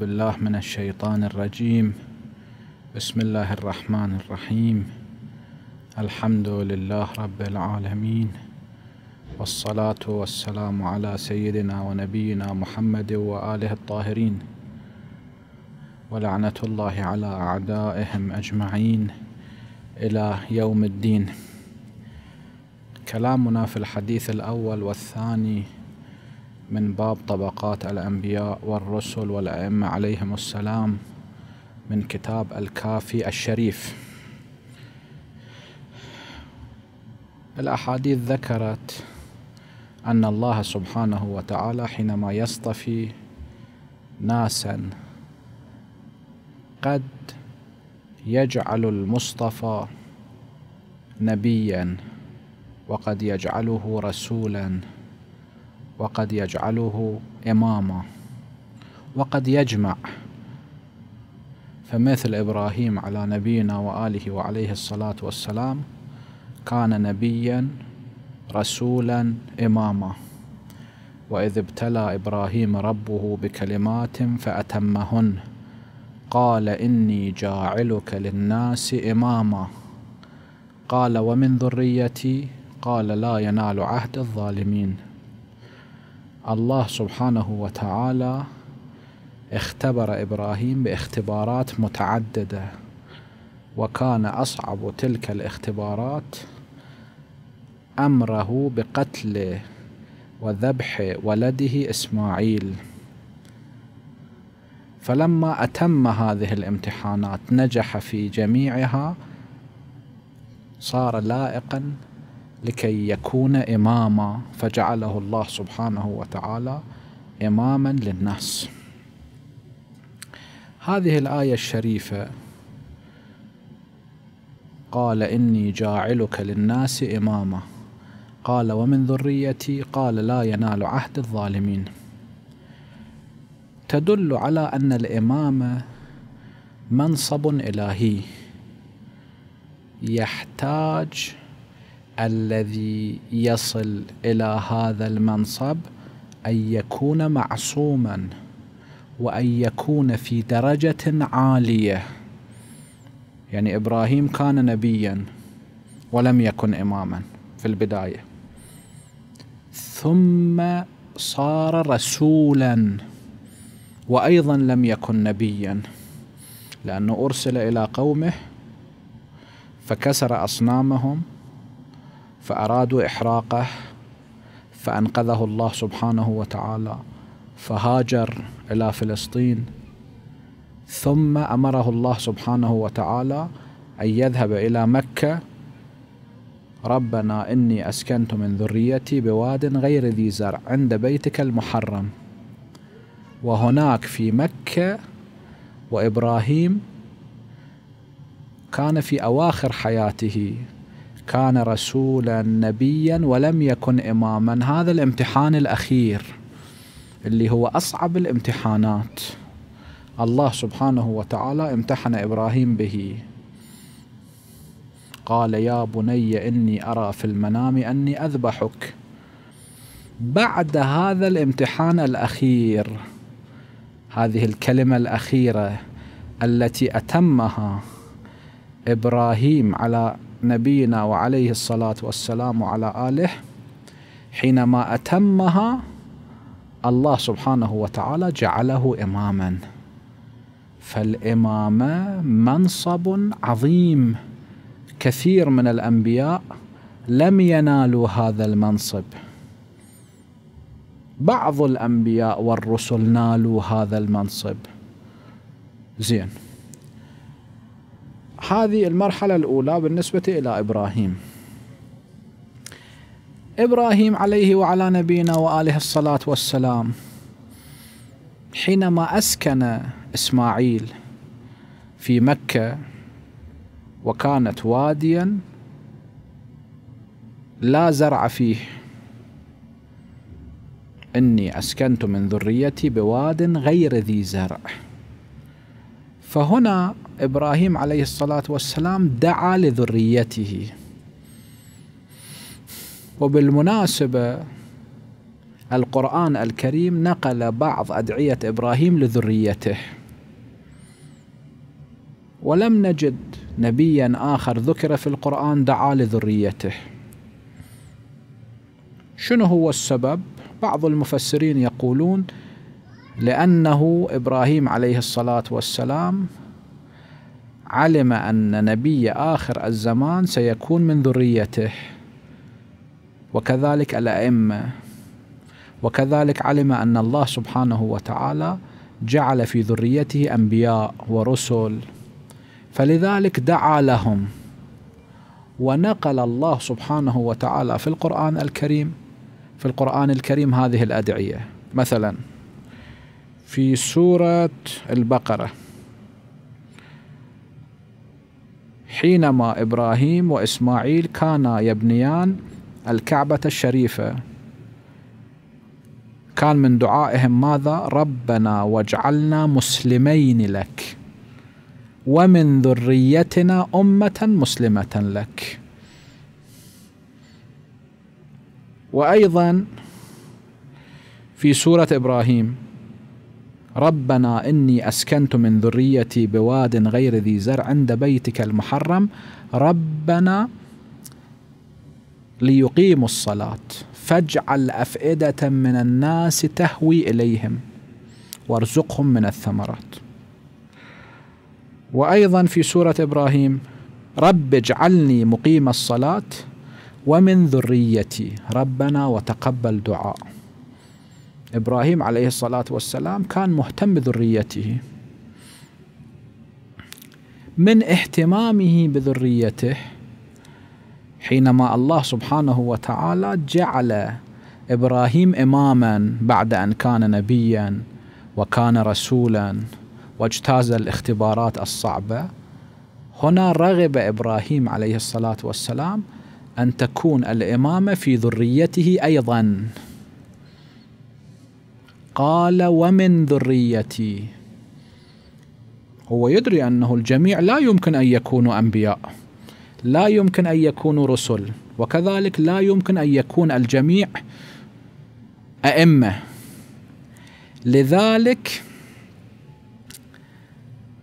بالله من الشيطان الرجيم بسم الله الرحمن الرحيم الحمد لله رب العالمين والصلاة والسلام على سيدنا ونبينا محمد وآله الطاهرين ولعنة الله على أعدائهم أجمعين إلى يوم الدين كلامنا في الحديث الأول والثاني من باب طبقات الأنبياء والرسل والأئمة عليهم السلام من كتاب الكافي الشريف الأحاديث ذكرت أن الله سبحانه وتعالى حينما يصطفي ناسا قد يجعل المصطفى نبيا وقد يجعله رسولا وقد يجعله إماما وقد يجمع فمثل إبراهيم على نبينا وآله وعليه الصلاة والسلام كان نبيا رسولا إماما وإذ ابتلى إبراهيم ربه بكلمات فأتمهن قال إني جاعلك للناس إماما قال ومن ذريتي قال لا ينال عهد الظالمين الله سبحانه وتعالى اختبر إبراهيم باختبارات متعددة وكان أصعب تلك الاختبارات أمره بقتل وذبح ولده إسماعيل فلما أتم هذه الامتحانات نجح في جميعها صار لائقا لكي يكون إماما فجعله الله سبحانه وتعالى إماما للناس هذه الآية الشريفة قال إني جاعلك للناس إماما قال ومن ذريتي قال لا ينال عهد الظالمين تدل على أن الإمامة منصب إلهي يحتاج الذي يصل الى هذا المنصب ان يكون معصوما وان يكون في درجه عاليه يعني ابراهيم كان نبيا ولم يكن اماما في البدايه ثم صار رسولا وايضا لم يكن نبيا لانه ارسل الى قومه فكسر اصنامهم فأرادوا إحراقه فأنقذه الله سبحانه وتعالى فهاجر إلى فلسطين ثم أمره الله سبحانه وتعالى أن يذهب إلى مكة ربنا إني أسكنت من ذريتي بواد غير ذي زرع عند بيتك المحرم وهناك في مكة وإبراهيم كان في أواخر حياته كان رسولا نبيا ولم يكن إماما هذا الامتحان الأخير اللي هو أصعب الامتحانات الله سبحانه وتعالى امتحن إبراهيم به قال يا بني إني أرى في المنام أني أذبحك بعد هذا الامتحان الأخير هذه الكلمة الأخيرة التي أتمها إبراهيم على نبينا وعليه الصلاة والسلام وعلى آله حينما أتمها الله سبحانه وتعالى جعله إماما فالإمامة منصب عظيم كثير من الأنبياء لم ينالوا هذا المنصب بعض الأنبياء والرسل نالوا هذا المنصب زين هذه المرحلة الأولى بالنسبة إلى إبراهيم إبراهيم عليه وعلى نبينا وآله الصلاة والسلام حينما أسكن إسماعيل في مكة وكانت واديا لا زرع فيه إني أسكنت من ذريتي بواد غير ذي زرع فهنا إبراهيم عليه الصلاة والسلام دعا لذريته وبالمناسبة القرآن الكريم نقل بعض أدعية إبراهيم لذريته ولم نجد نبيا آخر ذكر في القرآن دعا لذريته شنو هو السبب؟ بعض المفسرين يقولون لأنه إبراهيم عليه الصلاة والسلام علم أن نبي آخر الزمان سيكون من ذريته وكذلك الأئمة وكذلك علم أن الله سبحانه وتعالى جعل في ذريته أنبياء ورسل فلذلك دعا لهم ونقل الله سبحانه وتعالى في القرآن الكريم في القرآن الكريم هذه الأدعية مثلا في سورة البقرة حينما إبراهيم وإسماعيل كانا يبنيان الكعبة الشريفة كان من دعائهم ماذا ربنا واجعلنا مسلمين لك ومن ذريتنا أمة مسلمة لك وأيضا في سورة إبراهيم ربنا إني أسكنت من ذريتي بواد غير ذي زرع عند بيتك المحرم ربنا ليقيموا الصلاة فاجعل أفئدة من الناس تهوي إليهم وارزقهم من الثمرات وأيضا في سورة إبراهيم رب اجعلني مقيم الصلاة ومن ذريتي ربنا وتقبل دعاء إبراهيم عليه الصلاة والسلام كان مهتم بذريته من اهتمامه بذريته حينما الله سبحانه وتعالى جعل إبراهيم إماما بعد أن كان نبيا وكان رسولا واجتاز الاختبارات الصعبة هنا رغب إبراهيم عليه الصلاة والسلام أن تكون الإمامة في ذريته أيضاً قال ومن ذريتي هو يدري أنه الجميع لا يمكن أن يكونوا أنبياء لا يمكن أن يكونوا رسل وكذلك لا يمكن أن يكون الجميع أئمة لذلك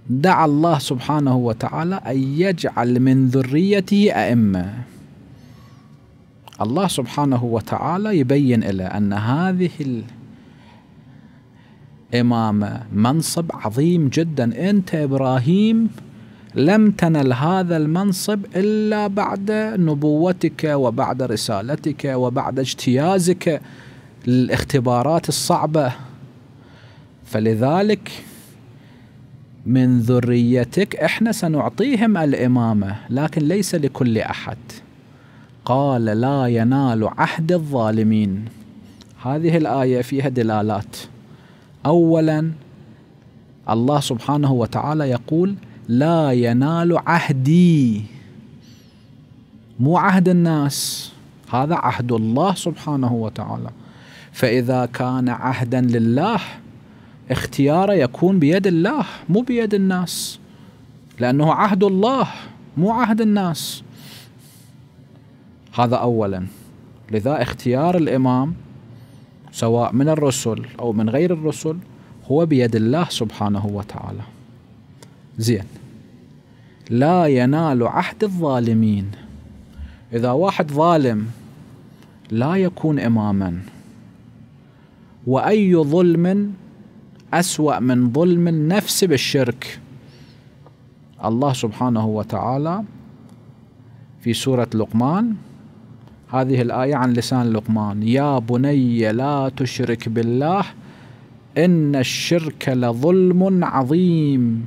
دعا الله سبحانه وتعالى أن يجعل من ذريته أئمة الله سبحانه وتعالى يبين له أن هذه إمامة منصب عظيم جدا أنت إبراهيم لم تنل هذا المنصب إلا بعد نبوتك وبعد رسالتك وبعد اجتيازك للاختبارات الصعبة فلذلك من ذريتك احنا سنعطيهم الامامه لكن ليس لكل احد قال لا ينال عهد الظالمين هذه الايه فيها دلالات أولا الله سبحانه وتعالى يقول لا ينال عهدي مو عهد الناس هذا عهد الله سبحانه وتعالى فإذا كان عهدا لله اختياره يكون بيد الله مو بيد الناس لأنه عهد الله مو عهد الناس هذا أولا لذا اختيار الإمام سواء من الرسل أو من غير الرسل هو بيد الله سبحانه وتعالى زين لا ينال عهد الظالمين إذا واحد ظالم لا يكون إماما وأي ظلم أسوأ من ظلم النفس بالشرك الله سبحانه وتعالى في سورة لقمان هذه الآية عن لسان لقمان يا بني لا تشرك بالله إن الشرك لظلم عظيم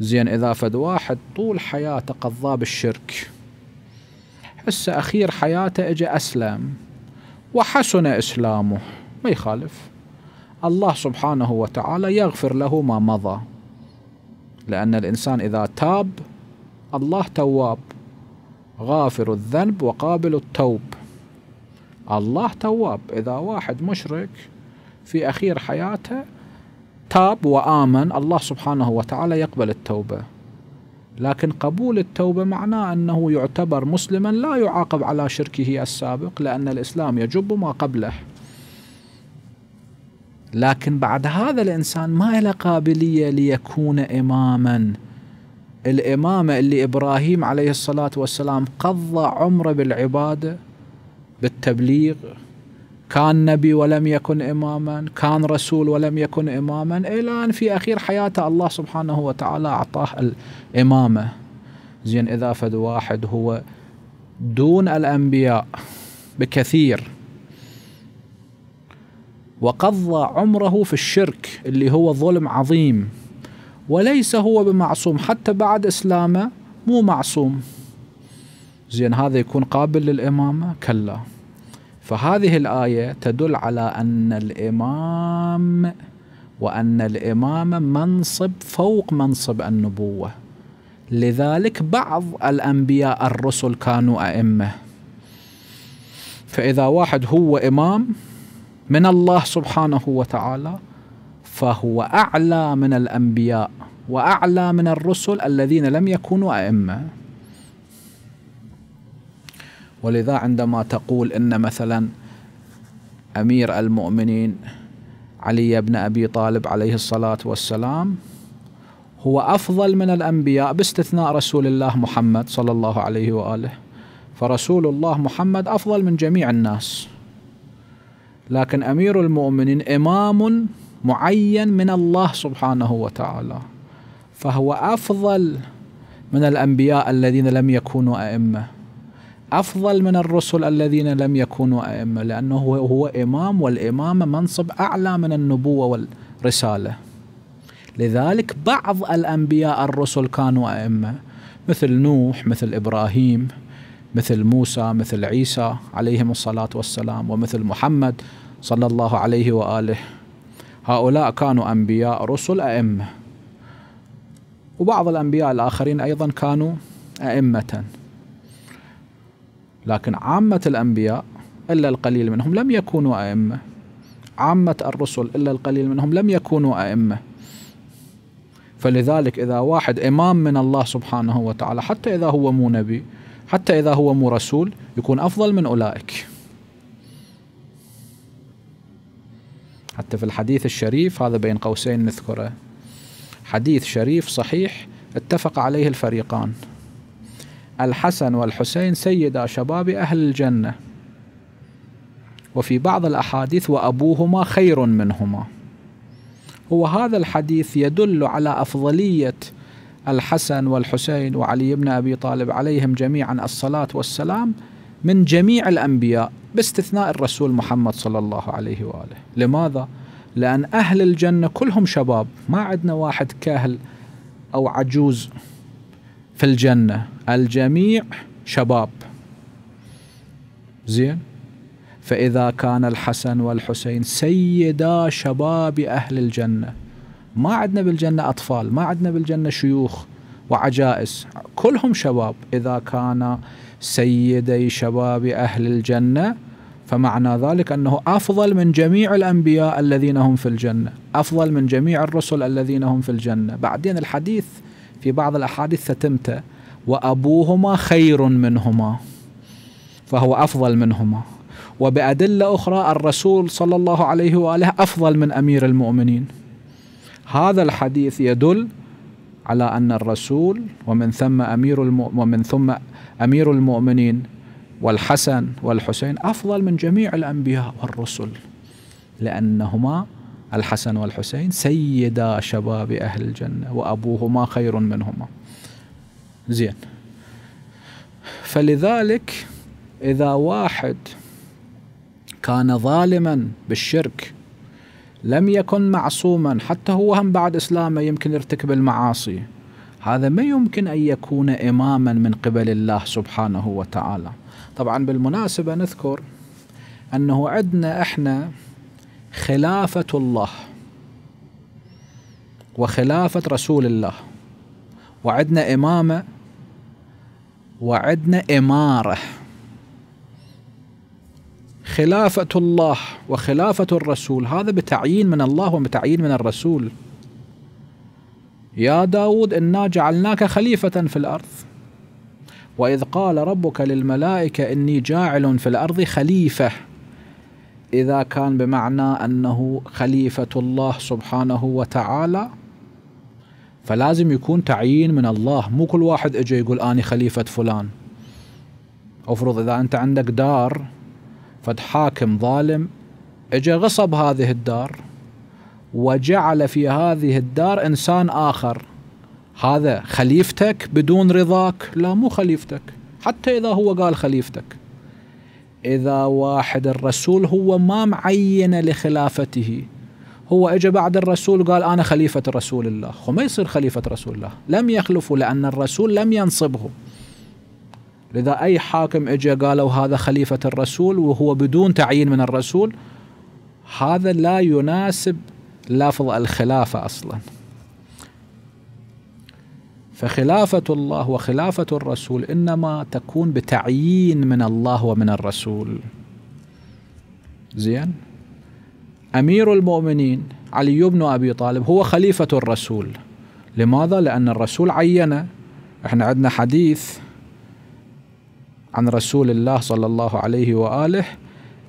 زين إذا فد واحد طول حياته قضاه بالشرك حس أخير حياته إجا أسلم وحسن إسلامه ما يخالف الله سبحانه وتعالى يغفر له ما مضى لأن الإنسان إذا تاب الله تواب غافر الذنب وقابل التوب الله تواب إذا واحد مشرك في أخير حياته تاب وآمن الله سبحانه وتعالى يقبل التوبة لكن قبول التوبة معناه أنه يعتبر مسلما لا يعاقب على شركه السابق لأن الإسلام يجب ما قبله لكن بعد هذا الإنسان ما له قابلية ليكون إماماً الإمامة اللي إبراهيم عليه الصلاة والسلام قضى عمره بالعبادة بالتبليغ كان نبي ولم يكن إماما كان رسول ولم يكن إماما إلى أن في أخير حياته الله سبحانه وتعالى أعطاه الإمامة زين إذا فد واحد هو دون الأنبياء بكثير وقضى عمره في الشرك اللي هو ظلم عظيم وليس هو بمعصوم حتى بعد إسلامه مو معصوم زين هذا يكون قابل للإمامة كلا فهذه الآية تدل على أن الإمام وأن الإمامة منصب فوق منصب النبوة لذلك بعض الأنبياء الرسل كانوا أئمة فإذا واحد هو إمام من الله سبحانه وتعالى فهو أعلى من الأنبياء وأعلى من الرسل الذين لم يكونوا أئمة ولذا عندما تقول إن مثلا أمير المؤمنين علي بن أبي طالب عليه الصلاة والسلام هو أفضل من الأنبياء باستثناء رسول الله محمد صلى الله عليه وآله فرسول الله محمد أفضل من جميع الناس لكن أمير المؤمنين إمام معين من الله سبحانه وتعالى فهو افضل من الانبياء الذين لم يكونوا ائمه افضل من الرسل الذين لم يكونوا ائمه لانه هو امام والامامه منصب اعلى من النبوه والرساله لذلك بعض الانبياء الرسل كانوا ائمه مثل نوح مثل ابراهيم مثل موسى مثل عيسى عليهم الصلاه والسلام ومثل محمد صلى الله عليه واله هؤلاء كانوا أنبياء رسل أئمة وبعض الأنبياء الآخرين أيضا كانوا أئمة لكن عامة الأنبياء إلا القليل منهم لم يكونوا أئمة عامة الرسل إلا القليل منهم لم يكونوا أئمة فلذلك إذا واحد إمام من الله سبحانه وتعالى حتى إذا هو مو نبي حتى إذا هو مو رسول يكون أفضل من أولئك حتى في الحديث الشريف هذا بين قوسين نذكره حديث شريف صحيح اتفق عليه الفريقان الحسن والحسين سيدا شباب أهل الجنة وفي بعض الأحاديث وأبوهما خير منهما هو هذا الحديث يدل على أفضلية الحسن والحسين وعلي بن أبي طالب عليهم جميعا الصلاة والسلام من جميع الأنبياء باستثناء الرسول محمد صلى الله عليه واله، لماذا؟ لان اهل الجنه كلهم شباب، ما عندنا واحد كهل او عجوز في الجنه، الجميع شباب. زين؟ فاذا كان الحسن والحسين سيدا شباب اهل الجنه. ما عندنا بالجنه اطفال، ما عندنا بالجنه شيوخ وعجائز، كلهم شباب اذا كان سيدي شباب أهل الجنة فمعنى ذلك أنه أفضل من جميع الأنبياء الذين هم في الجنة أفضل من جميع الرسل الذين هم في الجنة بعدين الحديث في بعض الأحاديث تتمته وأبوهما خير منهما فهو أفضل منهما وبأدلة أخرى الرسول صلى الله عليه وآله أفضل من أمير المؤمنين هذا الحديث يدل على أن الرسول ومن ثم أمير ومن ثم أمير المؤمنين والحسن والحسين أفضل من جميع الأنبياء والرسل لأنهما الحسن والحسين سيدا شباب أهل الجنة وأبوهما خير منهما زين فلذلك إذا واحد كان ظالما بالشرك لم يكن معصوما حتى هو هم بعد إسلامه يمكن يرتكب المعاصي هذا ما يمكن أن يكون إماما من قبل الله سبحانه وتعالى طبعا بالمناسبة نذكر أنه عندنا إحنا خلافة الله وخلافة رسول الله وعدنا إمامة وعدنا إمارة خلافة الله وخلافة الرسول هذا بتعيين من الله وبتعيين من الرسول يا داود إنا جعلناك خليفة في الأرض وإذ قال ربك للملائكة إني جاعل في الأرض خليفة إذا كان بمعنى أنه خليفة الله سبحانه وتعالى فلازم يكون تعيين من الله مو كل واحد اجى يقول أنا خليفة فلان أفرض إذا أنت عندك دار فد حاكم ظالم اجى غصب هذه الدار وجعل في هذه الدار انسان اخر هذا خليفتك بدون رضاك لا مو خليفتك حتى اذا هو قال خليفتك اذا واحد الرسول هو ما معين لخلافته هو اجى بعد الرسول قال انا خليفه رسول الله وما يصير خليفه رسول الله لم يخلفه لان الرسول لم ينصبه لذا أي حاكم إجا قالوا هذا خليفة الرسول وهو بدون تعيين من الرسول هذا لا يناسب لفظ الخلافة أصلا فخلافة الله وخلافة الرسول إنما تكون بتعيين من الله ومن الرسول زين أمير المؤمنين علي بن أبي طالب هو خليفة الرسول لماذا؟ لأن الرسول عينه احنا عندنا حديث عن رسول الله صلى الله عليه واله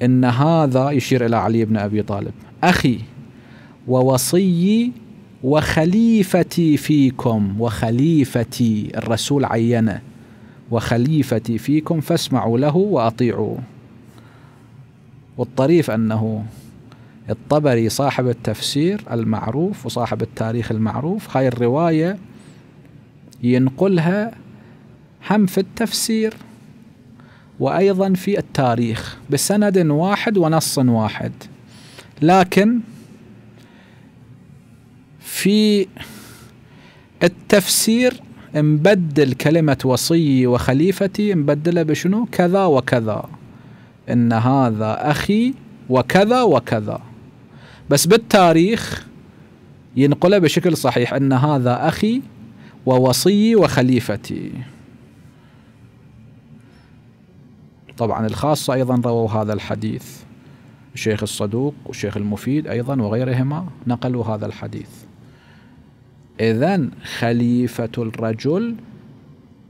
ان هذا يشير الى علي بن ابي طالب اخي ووصيي وخليفتي فيكم وخليفتي الرسول عينه وخليفتي فيكم فاسمعوا له واطيعوا والطريف انه الطبري صاحب التفسير المعروف وصاحب التاريخ المعروف هاي الروايه ينقلها هم في التفسير وأيضا في التاريخ بسند واحد ونص واحد لكن في التفسير مبدل كلمة وصي وخليفتي نبدلها بشنو كذا وكذا إن هذا أخي وكذا وكذا بس بالتاريخ ينقله بشكل صحيح أن هذا أخي ووصي وخليفتي طبعا الخاصة أيضا رووا هذا الحديث الشيخ الصدوق والشيخ المفيد أيضا وغيرهما نقلوا هذا الحديث إذا خليفة الرجل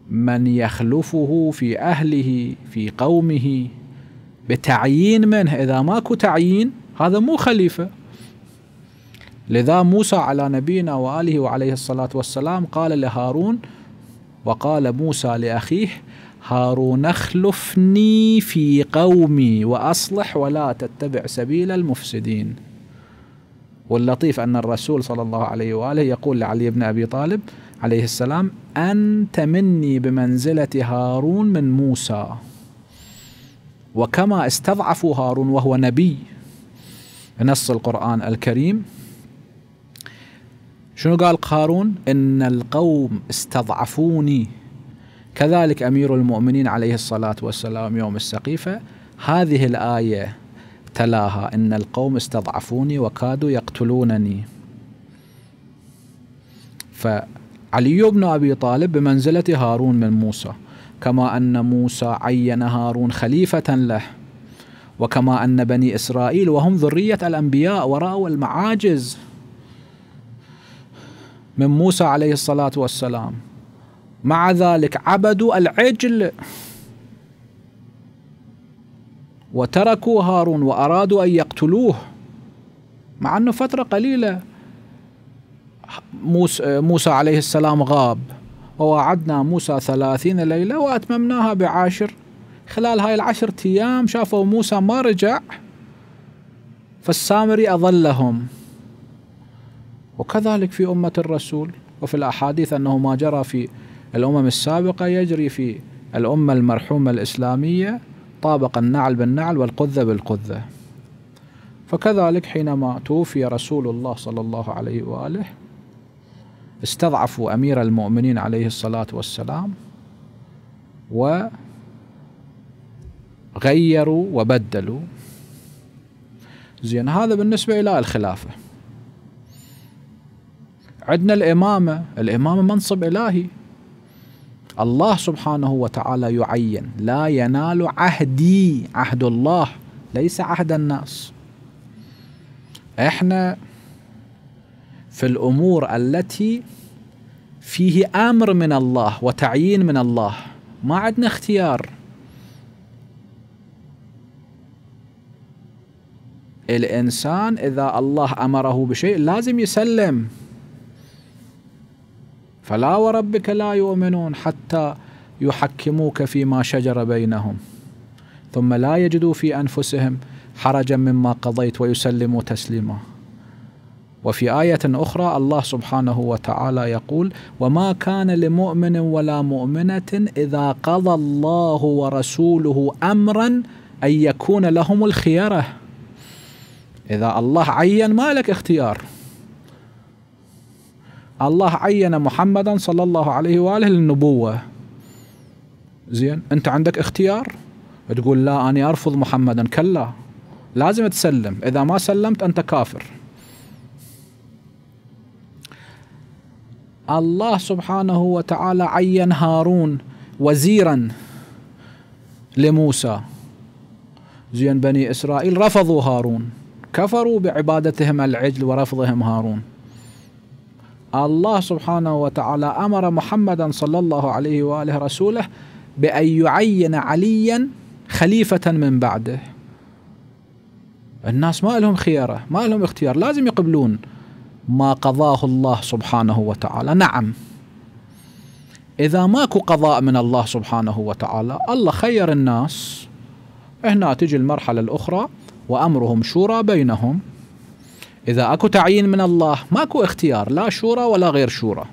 من يخلفه في أهله في قومه بتعيين منه إذا ماكو تعيين هذا مو خليفة لذا موسى على نبينا وآله وعليه الصلاة والسلام قال لهارون وقال موسى لأخيه هارون اخلفني في قومي واصلح ولا تتبع سبيل المفسدين. واللطيف ان الرسول صلى الله عليه واله يقول لعلي بن ابي طالب عليه السلام: انت مني بمنزله هارون من موسى. وكما استضعفوا هارون وهو نبي نص القرآن الكريم شنو قال قارون إن القوم استضعفوني كذلك أمير المؤمنين عليه الصلاة والسلام يوم السقيفة هذه الآية تلاها إن القوم استضعفوني وكادوا يقتلونني فعلي بن أبي طالب بمنزلة هارون من موسى كما أن موسى عين هارون خليفة له وكما أن بني إسرائيل وهم ذرية الأنبياء ورأوا المعاجز من موسى عليه الصلاة والسلام مع ذلك عبدوا العجل وتركوا هارون وأرادوا أن يقتلوه مع أنه فترة قليلة موسى عليه السلام غاب ووعدنا موسى ثلاثين ليلة وأتممناها بعاشر خلال هاي العشرة أيام شافوا موسى ما رجع فالسامري أظلهم وكذلك في أمة الرسول وفي الأحاديث أنه ما جرى في الأمم السابقة يجري في الأمة المرحومة الإسلامية طابق النعل بالنعل والقذة بالقذة فكذلك حينما توفي رسول الله صلى الله عليه وآله استضعفوا أمير المؤمنين عليه الصلاة والسلام وغيروا وبدلوا زين هذا بالنسبة إلى الخلافة عندنا الإمامة الإمامة منصب إلهي الله سبحانه وتعالى يعين لا ينال عهدي عهد الله ليس عهد الناس احنا في الامور التي فيه امر من الله وتعيين من الله ما عندنا اختيار الانسان اذا الله امره بشيء لازم يسلم فلا وربك لا يؤمنون حتى يحكموك فيما شجر بينهم ثم لا يجدوا في انفسهم حرجا مما قضيت ويسلموا تسليما وفي آية أخرى الله سبحانه وتعالى يقول: وما كان لمؤمن ولا مؤمنة إذا قضى الله ورسوله أمرا أن يكون لهم الخيرة. إذا الله عين ما لك اختيار. الله عين محمدا صلى الله عليه واله للنبوه زين انت عندك اختيار تقول لا انا ارفض محمدا كلا لازم تسلم اذا ما سلمت انت كافر الله سبحانه وتعالى عين هارون وزيرا لموسى زين بني اسرائيل رفضوا هارون كفروا بعبادتهم العجل ورفضهم هارون الله سبحانه وتعالى أمر محمدا صلى الله عليه وآله رسوله بأن يعين عليا خليفة من بعده الناس ما لهم خيارة ما لهم اختيار لازم يقبلون ما قضاه الله سبحانه وتعالى نعم إذا ماكو قضاء من الله سبحانه وتعالى الله خير الناس هنا تجي المرحلة الأخرى وأمرهم شورى بينهم إذا أكو تعيين من الله ماكو اختيار لا شورى ولا غير شورى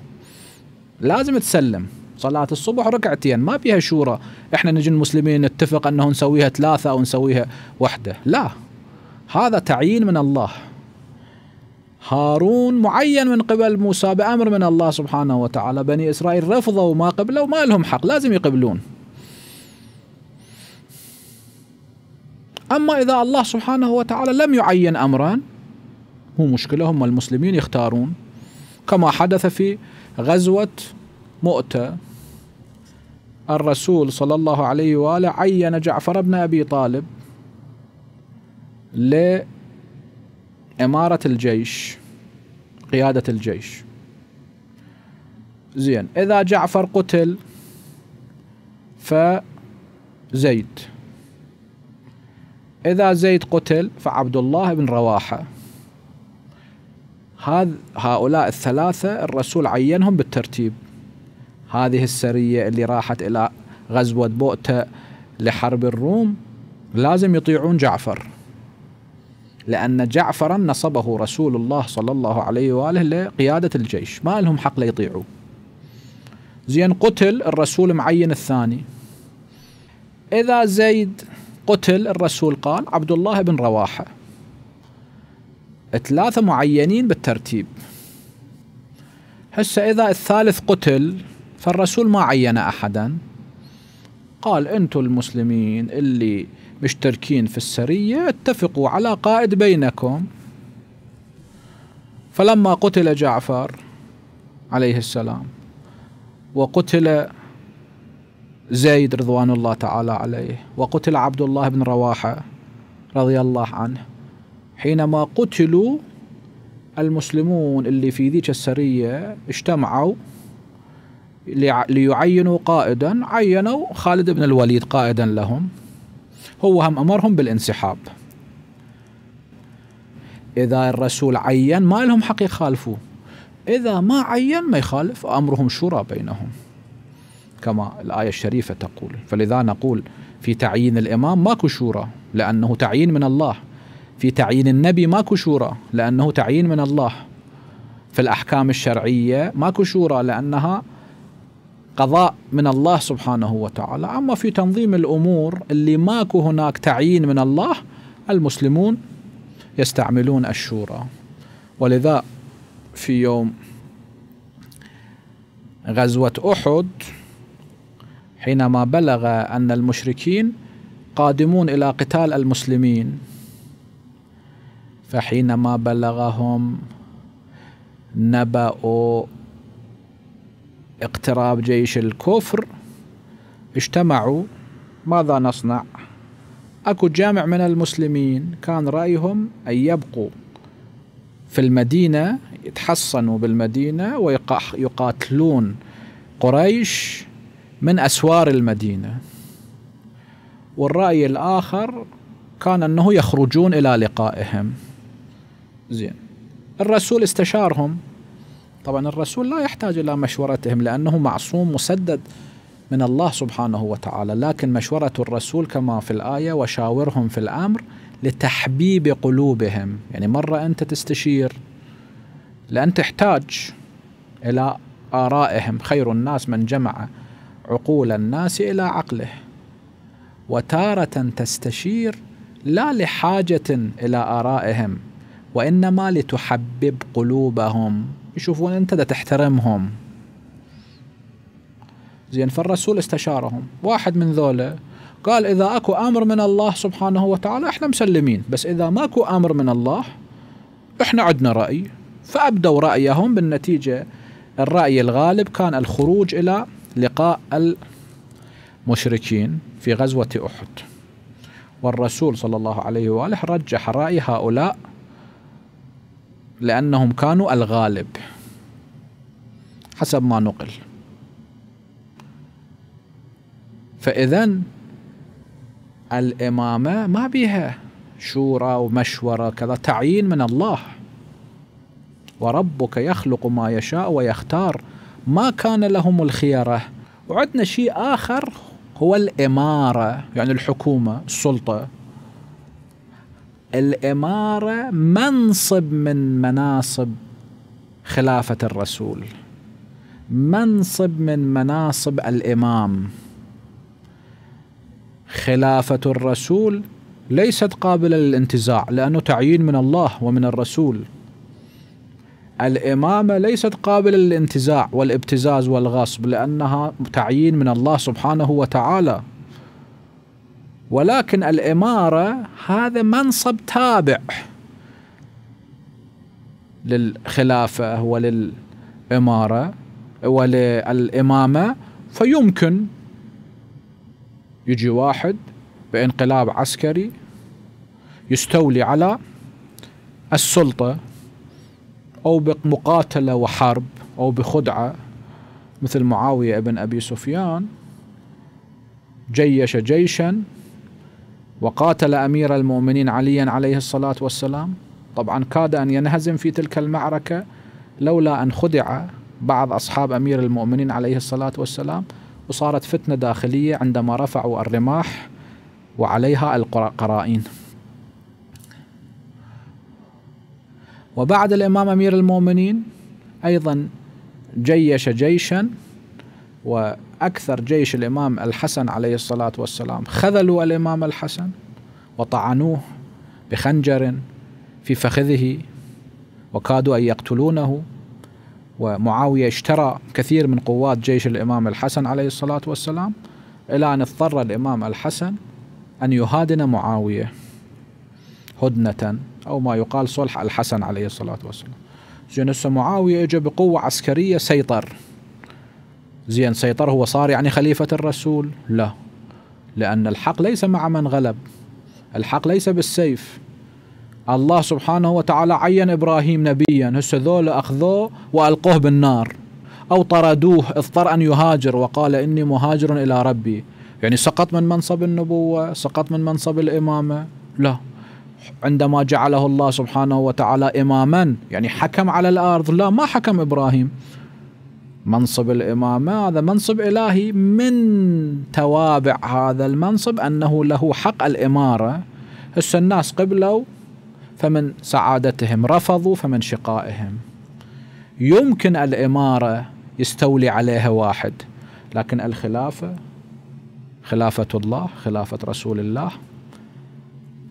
لازم تسلم صلاة الصبح ركعتين ما بيها شورى احنا نجي المسلمين نتفق انه نسويها ثلاثة او نسويها وحدة لا هذا تعيين من الله هارون معين من قبل موسى بأمر من الله سبحانه وتعالى بني إسرائيل رفضوا ما قبلوا ما لهم حق لازم يقبلون أما إذا الله سبحانه وتعالى لم يعين أمرا هو مشكلة هم المسلمين يختارون كما حدث في غزوة مؤتة الرسول صلى الله عليه وآله عين جعفر بن أبي طالب لإمارة الجيش قيادة الجيش زين إذا جعفر قتل فزيد إذا زيد قتل فعبد الله بن رواحة هذ هؤلاء الثلاثة الرسول عينهم بالترتيب هذه السرية اللي راحت إلى غزوة بؤتة لحرب الروم لازم يطيعون جعفر لأن جعفرا نصبه رسول الله صلى الله عليه وآله لقيادة الجيش ما لهم حق ليطيعوه زين قتل الرسول معين الثاني إذا زيد قتل الرسول قال عبد الله بن رواحه ثلاثة معينين بالترتيب هسه إذا الثالث قتل فالرسول ما عين أحدا قال أنتم المسلمين اللي مشتركين في السرية اتفقوا على قائد بينكم فلما قتل جعفر عليه السلام وقتل زيد رضوان الله تعالى عليه وقتل عبد الله بن رواحة رضي الله عنه حينما قتلوا المسلمون اللي في ذيك السرية اجتمعوا ليعينوا قائدا عينوا خالد بن الوليد قائدا لهم هو هم أمرهم بالانسحاب إذا الرسول عين ما لهم حق يخالفوه إذا ما عين ما يخالف أمرهم شورى بينهم كما الآية الشريفة تقول فلذا نقول في تعيين الإمام ماكو شورى لأنه تعيين من الله في تعيين النبي ماكو شورى لأنه تعيين من الله في الأحكام الشرعية ماكو شورى لأنها قضاء من الله سبحانه وتعالى أما في تنظيم الأمور اللي ماكو هناك تعيين من الله المسلمون يستعملون الشورى ولذا في يوم غزوة أحد حينما بلغ أن المشركين قادمون إلى قتال المسلمين فحينما بلغهم نبأ اقتراب جيش الكفر اجتمعوا ماذا نصنع اكو جامع من المسلمين كان رأيهم ان يبقوا في المدينة يتحصنوا بالمدينة ويقاتلون قريش من أسوار المدينة والرأي الآخر كان أنه يخرجون إلى لقائهم زين الرسول استشارهم طبعا الرسول لا يحتاج إلى مشورتهم لأنه معصوم مسدد من الله سبحانه وتعالى لكن مشورة الرسول كما في الآية وشاورهم في الأمر لتحبيب قلوبهم يعني مرة أنت تستشير لأن تحتاج إلى آرائهم خير الناس من جمع عقول الناس إلى عقله وتارة تستشير لا لحاجة إلى آرائهم وإنما لتحبب قلوبهم يشوفون أنت دا تحترمهم زين فالرسول استشارهم واحد من ذولا قال إذا أكو أمر من الله سبحانه وتعالى إحنا مسلمين بس إذا ماكو أمر من الله إحنا عندنا رأي فأبدوا رأيهم بالنتيجة الرأي الغالب كان الخروج إلى لقاء المشركين في غزوة أحد والرسول صلى الله عليه وآله رجح رأي هؤلاء لأنهم كانوا الغالب حسب ما نقل فإذا الإمامة ما بيها شورى ومشورة كذا تعيين من الله وربك يخلق ما يشاء ويختار ما كان لهم الخيرة وعندنا شيء آخر هو الإمارة يعني الحكومة السلطة الإمارة منصب من مناصب خلافة الرسول منصب من مناصب الإمام خلافة الرسول ليست قابلة للانتزاع لأنه تعيين من الله ومن الرسول الإمامة ليست قابلة للانتزاع والابتزاز والغصب لأنها تعيين من الله سبحانه وتعالى ولكن الإمارة هذا منصب تابع للخلافة وللإمارة وللإمامة فيمكن يجي واحد بانقلاب عسكري يستولي على السلطة أو بمقاتلة وحرب أو بخدعة مثل معاوية بن أبي سفيان جيش جيشا وقاتل أمير المؤمنين عليا عليه الصلاة والسلام طبعا كاد أن ينهزم في تلك المعركة لولا أن خدع بعض أصحاب أمير المؤمنين عليه الصلاة والسلام وصارت فتنة داخلية عندما رفعوا الرماح وعليها القرائن وبعد الإمام أمير المؤمنين أيضا جيش جيشا و أكثر جيش الإمام الحسن عليه الصلاة والسلام خذلوا الإمام الحسن وطعنوه بخنجر في فخذه وكادوا أن يقتلونه ومعاوية اشترى كثير من قوات جيش الإمام الحسن عليه الصلاة والسلام إلى أن اضطر الإمام الحسن أن يهادن معاوية هدنة أو ما يقال صلح الحسن عليه الصلاة والسلام زين معاوية إجا بقوة عسكرية سيطر زين سيطر هو صار يعني خليفة الرسول لا لأن الحق ليس مع من غلب الحق ليس بالسيف الله سبحانه وتعالى عين إبراهيم نبيا هسه ذول أخذوه وألقوه بالنار أو طردوه اضطر أن يهاجر وقال إني مهاجر إلى ربي يعني سقط من منصب النبوة سقط من منصب الإمامة لا عندما جعله الله سبحانه وتعالى إماما يعني حكم على الأرض لا ما حكم إبراهيم منصب الإمامة هذا منصب إلهي من توابع هذا المنصب أنه له حق الإمارة هسه الناس قبلوا فمن سعادتهم رفضوا فمن شقائهم يمكن الإمارة يستولي عليها واحد لكن الخلافة خلافة الله خلافة رسول الله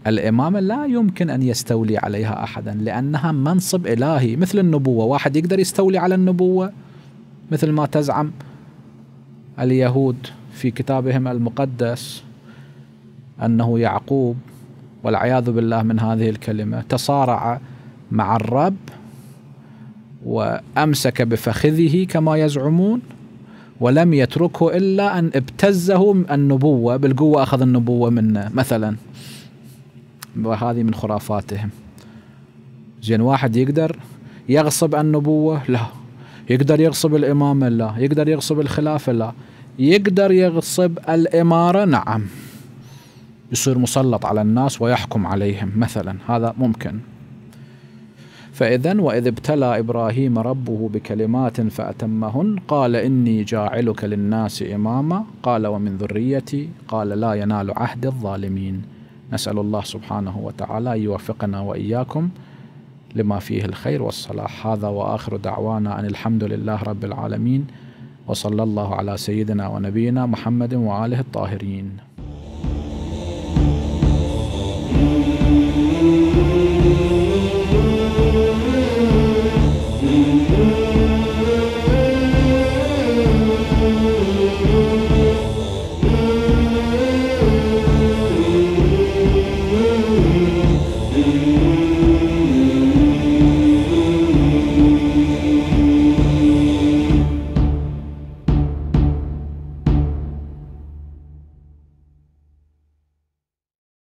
الإمامة لا يمكن أن يستولي عليها أحدا لأنها منصب إلهي مثل النبوة واحد يقدر يستولي على النبوة مثل ما تزعم اليهود في كتابهم المقدس أنه يعقوب والعياذ بالله من هذه الكلمة تصارع مع الرب وأمسك بفخذه كما يزعمون ولم يتركه إلا أن ابتزه النبوة بالقوة أخذ النبوة منه مثلا وهذه من خرافاتهم زين واحد يقدر يغصب النبوة لا يقدر يغصب الإمامة لا يقدر يغصب الخلافة لا يقدر يغصب الإمارة نعم يصير مسلط على الناس ويحكم عليهم مثلا هذا ممكن فإذا وإذ ابتلى إبراهيم ربه بكلمات فأتمهن قال إني جاعلك للناس إماما قال ومن ذريتي قال لا ينال عهد الظالمين نسأل الله سبحانه وتعالى يوفقنا وإياكم لما فيه الخير والصلاح هذا واخر دعوانا ان الحمد لله رب العالمين وصلى الله على سيدنا ونبينا محمد واله الطاهرين